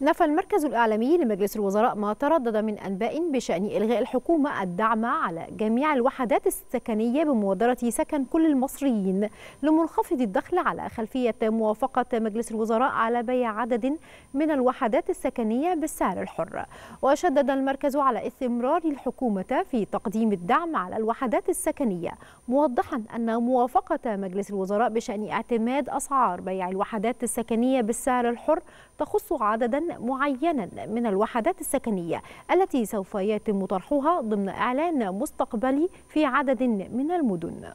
نفى المركز الإعلامي لمجلس الوزراء ما تردد من أنباء بشأن إلغاء الحكومة الدعم على جميع الوحدات السكنية بمبادرة سكن كل المصريين لمنخفض الدخل على خلفية موافقة مجلس الوزراء على بيع عدد من الوحدات السكنية بالسعر الحر وشدد المركز على استمرار الحكومة في تقديم الدعم على الوحدات السكنية موضحا أن موافقة مجلس الوزراء بشأن اعتماد أسعار بيع الوحدات السكنية بالسعر الحر تخص عددا معينا من الوحدات السكنية التي سوف يتم طرحها ضمن إعلان مستقبلي في عدد من المدن